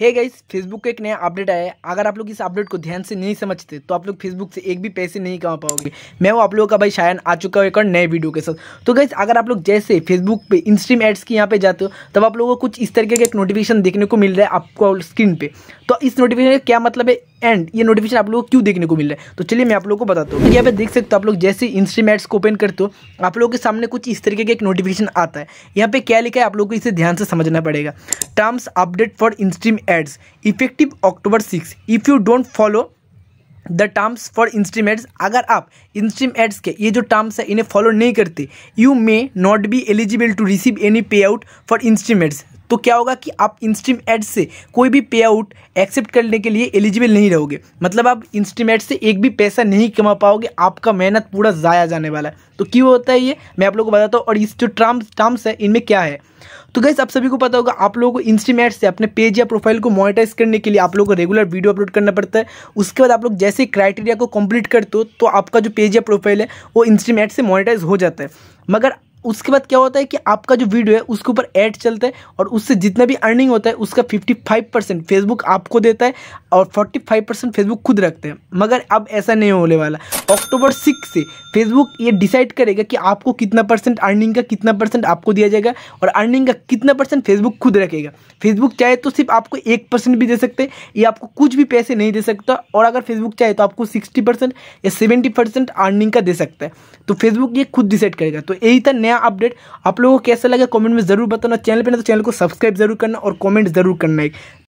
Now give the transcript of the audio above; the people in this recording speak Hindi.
हे गाइस फेसबुक का एक नया अपडेट आया है अगर आप लोग इस अपडेट को ध्यान से नहीं समझते तो आप लोग फेसबुक से एक भी पैसे नहीं कमा पाओगे मैं वो आप लोगों का भाई शायन आ चुका हूँ एक और नए वीडियो के साथ तो गाइस अगर आप लोग जैसे फेसबुक पे इंस्ट्रीम एड्स की यहाँ पे जाते हो तब आप लोगों को कुछ इस तरीके का एक नोटिफिकेशन देखने को मिल रहा है आपको स्क्रीन पर तो इस नोटिफिकेशन का क्या मतलब है एंड ये नोटिफिकेशन आप लोगों को क्यों देखने को मिल रहा है तो चलिए मैं आप लोगों को बताता हूँ यहाँ पे देख सकते हो आप लोग जैसे इंस्ट्रीमेंट्स को ओपन करते हो आप लोगों के सामने कुछ इस तरीके का एक नोटिफिकेशन आता है यहाँ पे क्या लिखा है आप लोगों को इसे ध्यान से समझना पड़ेगा terms update for instream ads effective October six if you don't follow the terms for instream ads अगर आप इंस्ट्रीम एड्स के ये जो टर्म्स है इन्हें फॉलो नहीं करते you may not be eligible to receive any payout for instream ads तो क्या होगा कि आप इंस्ट्रीम एड से कोई भी पे आउट एक्सेप्ट करने के लिए एलिजिबल नहीं रहोगे मतलब आप इंस्ट्रीम एड से एक भी पैसा नहीं कमा पाओगे आपका मेहनत पूरा ज़ाया जाने वाला है तो क्यों होता है ये मैं आप लोगों को बताता हूँ और इस जो टर्म्स टर्म्स है इनमें क्या है तो गैस आप सभी को पता होगा आप लोगों को इंस्ट्रीमेट से अपने पेज या प्रोफाइल को मोनिटाइज करने के लिए आप लोगों को रेगुलर वीडियो अपलोड करना पड़ता है उसके बाद आप लोग जैसे क्राइटेरिया को कंप्लीट करते हो तो आपका जो पेज या प्रोफाइल है वो इंस्ट्रीमेट से मोनिटाइज हो जाता है मगर उसके बाद क्या होता है कि आपका जो वीडियो है उसके ऊपर ऐड चलता है और उससे जितना भी अर्निंग होता है उसका 55 परसेंट फेसबुक आपको देता है और 45 परसेंट फेसबुक खुद रखते हैं मगर अब ऐसा नहीं होने वाला अक्टूबर सिक्स से फेसबुक ये डिसाइड करेगा कि आपको कितना परसेंट अर्निंग का कितना परसेंट आपको दिया जाएगा और अर्निंग का कितना परसेंट फेसबुक खुद रखेगा फेसबुक चाहे तो सिर्फ आपको एक परसेंट भी दे सकते हैं या आपको कुछ भी पैसे नहीं दे सकता और अगर फेसबुक चाहे तो आपको सिक्सटी परसेंट या सेवेंटी परसेंट अर्निंग का दे सकता है तो फेसबुक ये खुद डिसाइड करेगा तो यही था नया अपडेट आप लोगों को कैसा लगा कमेंट में जरूर बताना चैनल पर ना तो चैनल को सब्सक्राइब जरूर करना और कमेंट जरूर करना एक